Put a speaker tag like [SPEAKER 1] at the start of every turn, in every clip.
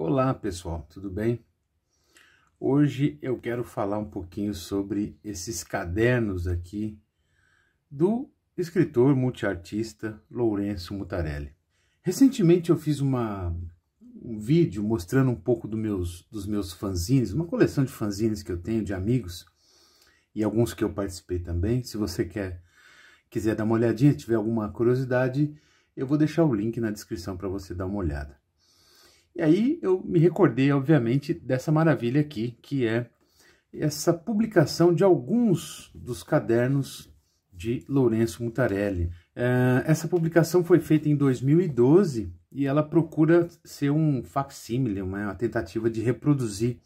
[SPEAKER 1] Olá pessoal, tudo bem? Hoje eu quero falar um pouquinho sobre esses cadernos aqui do escritor multiartista Lourenço Mutarelli. Recentemente eu fiz uma, um vídeo mostrando um pouco do meus, dos meus fanzines, uma coleção de fanzines que eu tenho de amigos e alguns que eu participei também. Se você quer quiser dar uma olhadinha, tiver alguma curiosidade, eu vou deixar o link na descrição para você dar uma olhada. E aí eu me recordei, obviamente, dessa maravilha aqui, que é essa publicação de alguns dos cadernos de Lourenço Mutarelli. É, essa publicação foi feita em 2012 e ela procura ser um facsímile, uma tentativa de reproduzir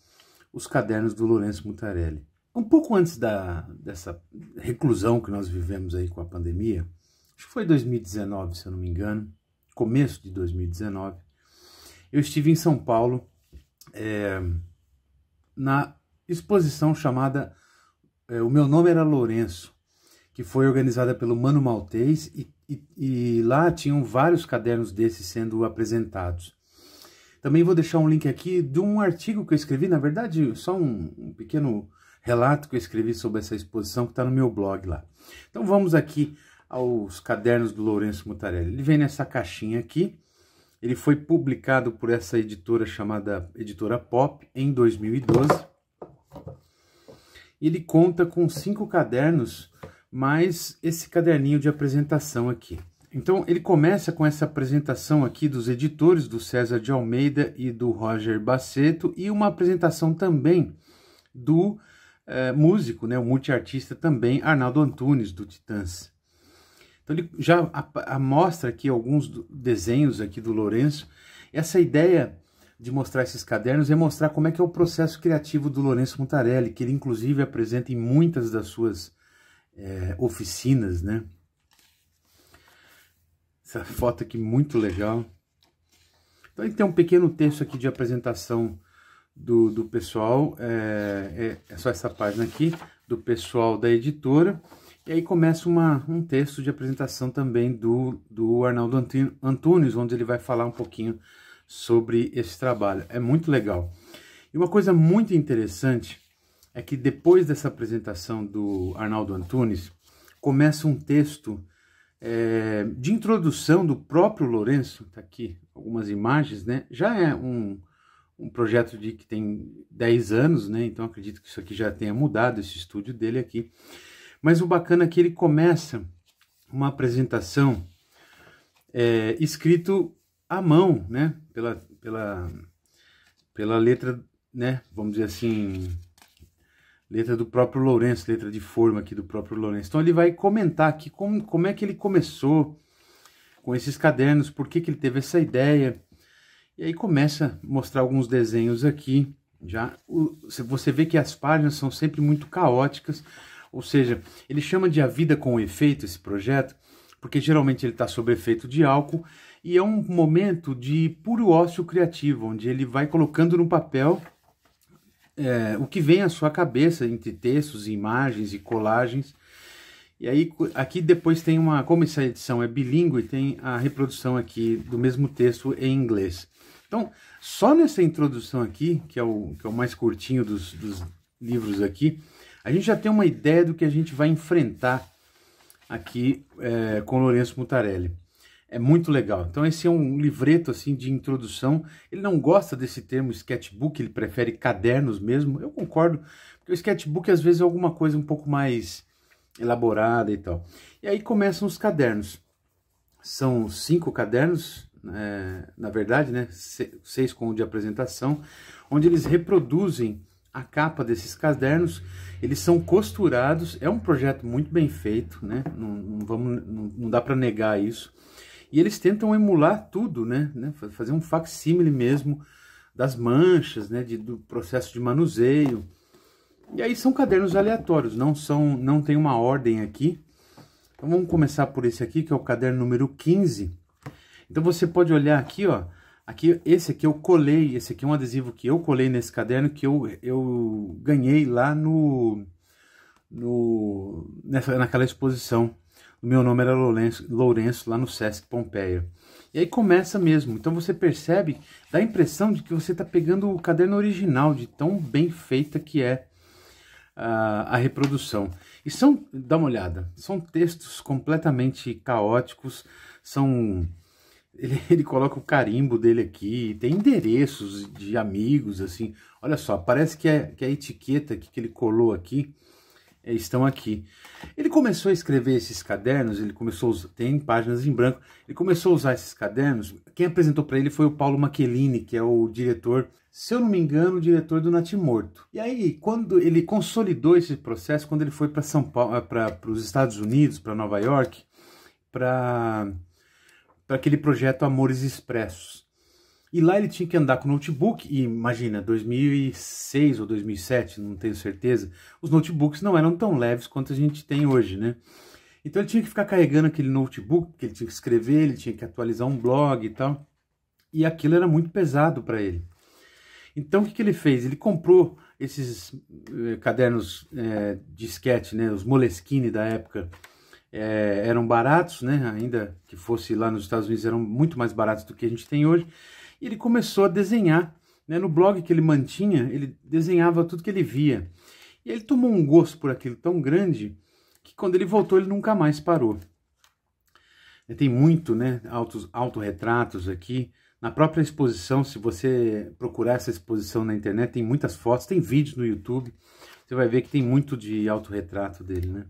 [SPEAKER 1] os cadernos do Lourenço Mutarelli. Um pouco antes da, dessa reclusão que nós vivemos aí com a pandemia, acho que foi 2019, se eu não me engano, começo de 2019, eu estive em São Paulo é, na exposição chamada é, O Meu Nome Era Lourenço, que foi organizada pelo Mano Maltês e, e, e lá tinham vários cadernos desses sendo apresentados. Também vou deixar um link aqui de um artigo que eu escrevi, na verdade, só um, um pequeno relato que eu escrevi sobre essa exposição que está no meu blog lá. Então vamos aqui aos cadernos do Lourenço Mutarelli. Ele vem nessa caixinha aqui, ele foi publicado por essa editora chamada Editora Pop em 2012. Ele conta com cinco cadernos, mais esse caderninho de apresentação aqui. Então ele começa com essa apresentação aqui dos editores, do César de Almeida e do Roger Baceto, e uma apresentação também do é, músico, né, o multiartista também, Arnaldo Antunes, do Titãs. Então ele já a, a mostra aqui alguns do, desenhos aqui do Lourenço. Essa ideia de mostrar esses cadernos é mostrar como é que é o processo criativo do Lourenço Mutarelli, que ele inclusive apresenta em muitas das suas é, oficinas, né? Essa foto aqui muito legal. Então ele tem um pequeno texto aqui de apresentação do, do pessoal, é, é, é só essa página aqui, do pessoal da editora. E aí começa uma, um texto de apresentação também do, do Arnaldo Antunes, onde ele vai falar um pouquinho sobre esse trabalho. É muito legal. E uma coisa muito interessante é que depois dessa apresentação do Arnaldo Antunes, começa um texto é, de introdução do próprio Lourenço, está aqui algumas imagens, né? Já é um, um projeto de que tem 10 anos, né? Então acredito que isso aqui já tenha mudado, esse estúdio dele aqui. Mas o bacana é que ele começa uma apresentação é, escrito à mão, né? Pela, pela, pela letra, né? Vamos dizer assim, letra do próprio Lourenço, letra de forma aqui do próprio Lourenço. Então ele vai comentar aqui como, como é que ele começou com esses cadernos, por que, que ele teve essa ideia. E aí começa a mostrar alguns desenhos aqui. Já o, você vê que as páginas são sempre muito caóticas, ou seja, ele chama de A Vida com Efeito esse projeto, porque geralmente ele está sob efeito de álcool e é um momento de puro ócio criativo, onde ele vai colocando no papel é, o que vem à sua cabeça entre textos, imagens e colagens. E aí aqui depois tem uma, como essa edição é bilíngue, tem a reprodução aqui do mesmo texto em inglês. Então, só nessa introdução aqui, que é o, que é o mais curtinho dos, dos livros aqui, a gente já tem uma ideia do que a gente vai enfrentar aqui é, com Lourenço Mutarelli. É muito legal. Então esse é um livreto assim de introdução. Ele não gosta desse termo sketchbook, ele prefere cadernos mesmo. Eu concordo, porque o sketchbook às vezes é alguma coisa um pouco mais elaborada e tal. E aí começam os cadernos. São cinco cadernos, é, na verdade, né? Seis com o de apresentação, onde eles reproduzem a capa desses cadernos eles são costurados, é um projeto muito bem feito, né? Não, não vamos, não, não dá para negar isso. E eles tentam emular tudo, né? né? Fazer um facsímile mesmo das manchas, né? De, do processo de manuseio. E aí são cadernos aleatórios, não são, não tem uma ordem aqui. Então vamos começar por esse aqui, que é o caderno número 15. Então você pode olhar aqui, ó, Aqui, esse aqui eu colei, esse aqui é um adesivo que eu colei nesse caderno que eu, eu ganhei lá no, no nessa, naquela exposição. O meu nome era Lourenço, Lourenço, lá no Sesc Pompeia. E aí começa mesmo. Então você percebe, dá a impressão de que você está pegando o caderno original, de tão bem feita que é a, a reprodução. E são, dá uma olhada, são textos completamente caóticos, são ele, ele coloca o carimbo dele aqui, tem endereços de amigos, assim. Olha só, parece que, é, que a etiqueta que, que ele colou aqui é, estão aqui. Ele começou a escrever esses cadernos, ele começou usar, tem páginas em branco, ele começou a usar esses cadernos. Quem apresentou para ele foi o Paulo Macchellini, que é o diretor, se eu não me engano, o diretor do Natimorto. E aí, quando ele consolidou esse processo, quando ele foi para São Paulo, eh, para os Estados Unidos, para Nova York, para para aquele projeto Amores Expressos. E lá ele tinha que andar com notebook, e imagina, 2006 ou 2007, não tenho certeza, os notebooks não eram tão leves quanto a gente tem hoje, né? Então ele tinha que ficar carregando aquele notebook, que ele tinha que escrever, ele tinha que atualizar um blog e tal, e aquilo era muito pesado para ele. Então o que, que, ele fez? Ele comprou esses eh, cadernos eh, de sketch né, os Moleskine da época, é, eram baratos, né? ainda que fosse lá nos Estados Unidos, eram muito mais baratos do que a gente tem hoje. E ele começou a desenhar. Né? No blog que ele mantinha, ele desenhava tudo que ele via. E ele tomou um gosto por aquilo tão grande que quando ele voltou, ele nunca mais parou. É, tem muito né, autos, autorretratos aqui. Na própria exposição, se você procurar essa exposição na internet, tem muitas fotos, tem vídeos no YouTube. Você vai ver que tem muito de autorretrato dele, né?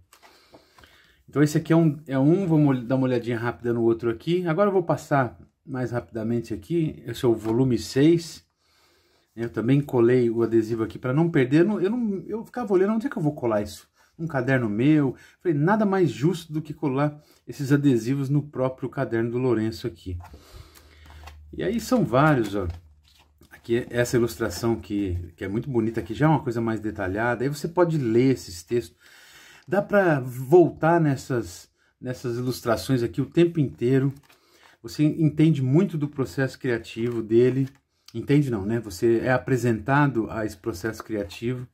[SPEAKER 1] Então esse aqui é um, é um, vamos dar uma olhadinha rápida no outro aqui. Agora eu vou passar mais rapidamente aqui, esse é o volume 6. Eu também colei o adesivo aqui para não perder, eu, não, eu ficava olhando onde é que eu vou colar isso. Um caderno meu, falei, nada mais justo do que colar esses adesivos no próprio caderno do Lourenço aqui. E aí são vários, ó. Aqui essa ilustração que, que é muito bonita aqui, já é uma coisa mais detalhada. Aí você pode ler esses textos Dá para voltar nessas, nessas ilustrações aqui o tempo inteiro. Você entende muito do processo criativo dele. Entende não, né? Você é apresentado a esse processo criativo.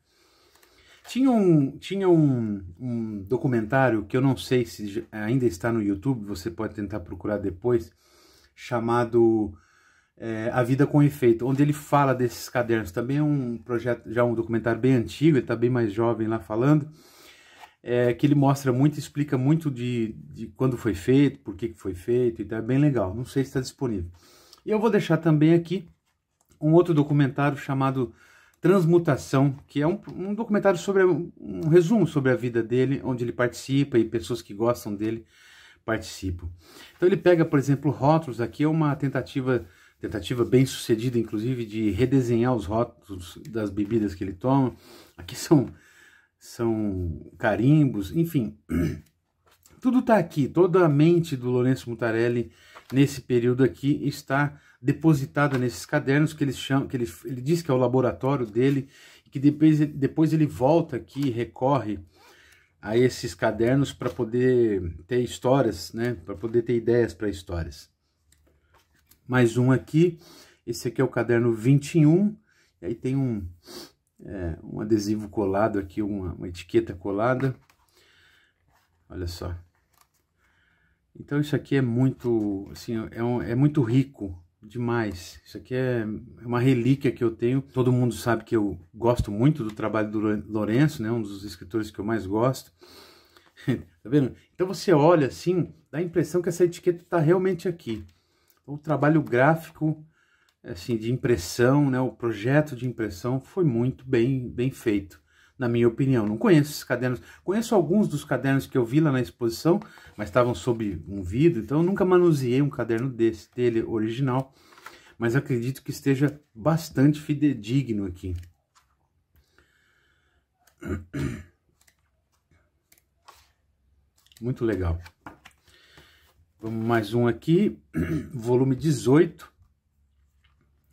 [SPEAKER 1] Tinha um, tinha um, um, documentário que eu não sei se ainda está no YouTube, você pode tentar procurar depois, chamado é, A Vida com Efeito, onde ele fala desses cadernos. Também é um projeto, já um documentário bem antigo, ele está bem mais jovem lá falando é, que ele mostra muito, explica muito de, de quando foi feito, por que foi feito, então é bem legal. Não sei se está disponível. E eu vou deixar também aqui um outro documentário chamado Transmutação, que é um, um documentário sobre um, um resumo sobre a vida dele, onde ele participa e pessoas que gostam dele participam. Então ele pega, por exemplo, rótulos. Aqui é uma tentativa tentativa bem sucedida, inclusive, de redesenhar os rótulos das bebidas que ele toma. Aqui são são carimbos, enfim. Tudo está aqui, toda a mente do Lourenço Mutarelli nesse período aqui está depositada nesses cadernos que, eles chamam, que ele, ele diz que é o laboratório dele, que depois, depois ele volta aqui e recorre a esses cadernos para poder ter histórias, né? para poder ter ideias para histórias. Mais um aqui, esse aqui é o caderno 21, e aí tem um, é, um adesivo colado aqui, uma, uma etiqueta colada. Olha só. Então isso aqui é muito, assim, é, um, é muito rico demais. Isso aqui é, é uma relíquia que eu tenho. Todo mundo sabe que eu gosto muito do trabalho do Lourenço, né? Um dos escritores que eu mais gosto. tá vendo? Então você olha assim, dá a impressão que essa etiqueta está realmente aqui. O trabalho gráfico assim de impressão, né? O projeto de impressão foi muito bem bem feito, na minha opinião. Não conheço esses cadernos, conheço alguns dos cadernos que eu vi lá na exposição, mas estavam sob um vidro, então eu nunca manuseei um caderno desse dele original, mas acredito que esteja bastante fidedigno aqui. Muito legal. Vamos mais um aqui, volume 18,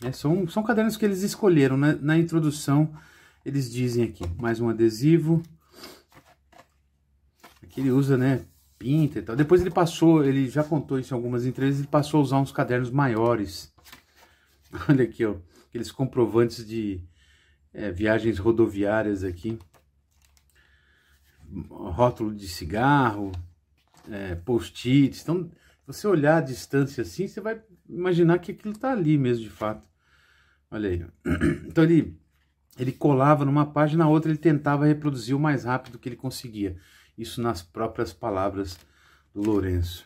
[SPEAKER 1] é, são, são cadernos que eles escolheram. Né? Na introdução, eles dizem aqui, mais um adesivo. Aqui ele usa, né, pinta e tal. Depois ele passou, ele já contou isso em algumas entrevistas, ele passou a usar uns cadernos maiores. Olha aqui, ó, aqueles comprovantes de é, viagens rodoviárias aqui. Rótulo de cigarro, é, post-its. Então, se você olhar a distância assim, você vai imaginar que aquilo tá ali mesmo, de fato. Olha aí. Então ele, ele colava numa página, na outra ele tentava reproduzir o mais rápido que ele conseguia. Isso nas próprias palavras do Lourenço.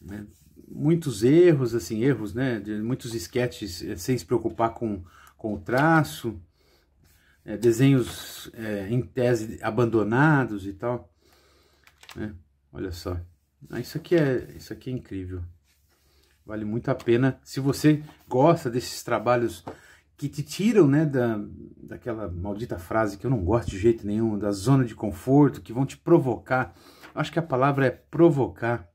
[SPEAKER 1] Né? Muitos erros, assim, erros, né? De muitos esquetes eh, sem se preocupar com, com o traço. É, desenhos é, em tese abandonados e tal. Né? Olha só. Ah, isso, aqui é, isso aqui é incrível. Vale muito a pena. Se você gosta desses trabalhos que te tiram né, da, daquela maldita frase que eu não gosto de jeito nenhum, da zona de conforto, que vão te provocar. Acho que a palavra é provocar.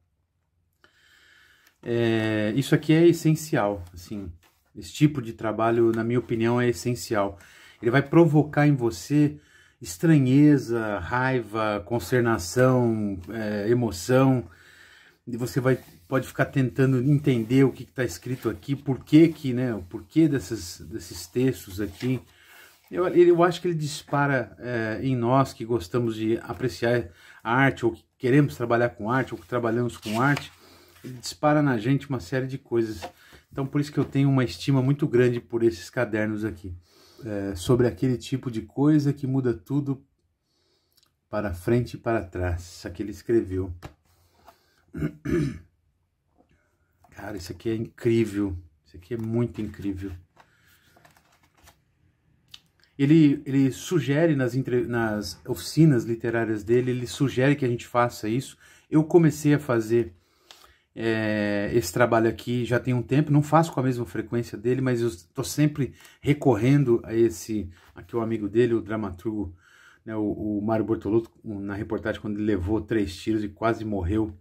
[SPEAKER 1] É, isso aqui é essencial, assim, esse tipo de trabalho, na minha opinião, é essencial. Ele vai provocar em você estranheza, raiva, consternação, é, emoção, e você vai pode ficar tentando entender o que está escrito aqui, por que que, né, o porquê dessas, desses textos aqui. Eu, eu acho que ele dispara é, em nós que gostamos de apreciar a arte, ou que queremos trabalhar com arte, ou que trabalhamos com arte, ele dispara na gente uma série de coisas. Então por isso que eu tenho uma estima muito grande por esses cadernos aqui. É, sobre aquele tipo de coisa que muda tudo para frente e para trás. Isso aqui ele escreveu. Cara, isso aqui é incrível. Isso aqui é muito incrível. Ele, ele sugere nas, entre, nas oficinas literárias dele, ele sugere que a gente faça isso. Eu comecei a fazer é, esse trabalho aqui já tem um tempo, não faço com a mesma frequência dele, mas eu estou sempre recorrendo a esse, aqui é o amigo dele, o dramaturgo, né, o, o Mário Bortolotto, na reportagem quando ele levou três tiros e quase morreu,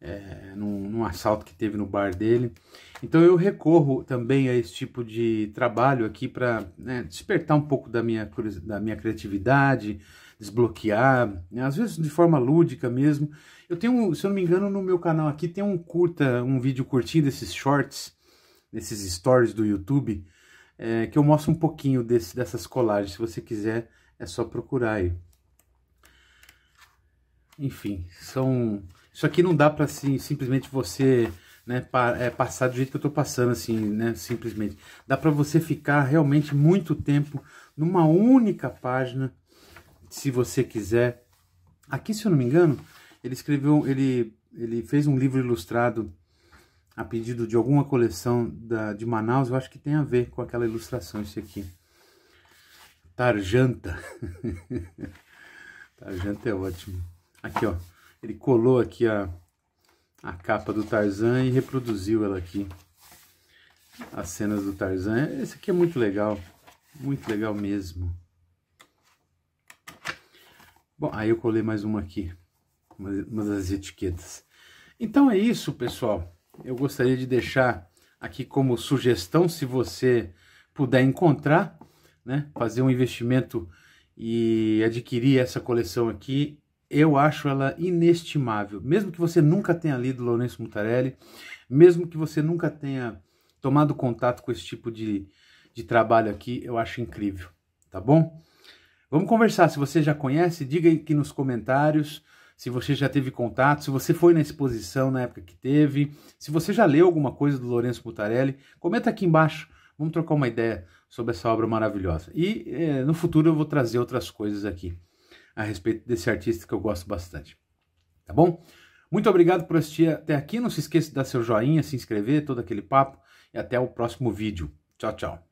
[SPEAKER 1] é, num, num, assalto que teve no bar dele. Então eu recorro também a esse tipo de trabalho aqui para né, despertar um pouco da minha, da minha criatividade, desbloquear, né, às vezes de forma lúdica mesmo. Eu tenho, se eu não me engano, no meu canal aqui tem um curta, um vídeo curtinho desses shorts, desses stories do YouTube, é, que eu mostro um pouquinho desse, dessas colagens. Se você quiser, é só procurar aí. Enfim, são isso aqui não dá para assim, simplesmente você né, pa, é, passar do jeito que eu estou passando, assim, né, simplesmente. Dá para você ficar realmente muito tempo numa única página, se você quiser. Aqui, se eu não me engano, ele escreveu, ele, ele fez um livro ilustrado a pedido de alguma coleção da, de Manaus, eu acho que tem a ver com aquela ilustração, isso aqui. Tarjanta. Tarjanta é ótimo. Aqui, ó. Ele colou aqui a, a capa do Tarzan e reproduziu ela aqui. As cenas do Tarzan. Esse aqui é muito legal. Muito legal mesmo. Bom, aí eu colei mais uma aqui. Uma, uma das etiquetas. Então é isso, pessoal. Eu gostaria de deixar aqui como sugestão, se você puder encontrar, né, fazer um investimento e adquirir essa coleção aqui eu acho ela inestimável. Mesmo que você nunca tenha lido Lourenço Mutarelli, mesmo que você nunca tenha tomado contato com esse tipo de, de trabalho aqui, eu acho incrível, tá bom? Vamos conversar. Se você já conhece, diga aqui nos comentários se você já teve contato, se você foi na exposição na época que teve, se você já leu alguma coisa do Lourenço Mutarelli, comenta aqui embaixo. Vamos trocar uma ideia sobre essa obra maravilhosa. E eh, no futuro eu vou trazer outras coisas aqui a respeito desse artista que eu gosto bastante. Tá bom? Muito obrigado por assistir até aqui. Não se esqueça de dar seu joinha, se inscrever, todo aquele papo. E até o próximo vídeo. Tchau, tchau.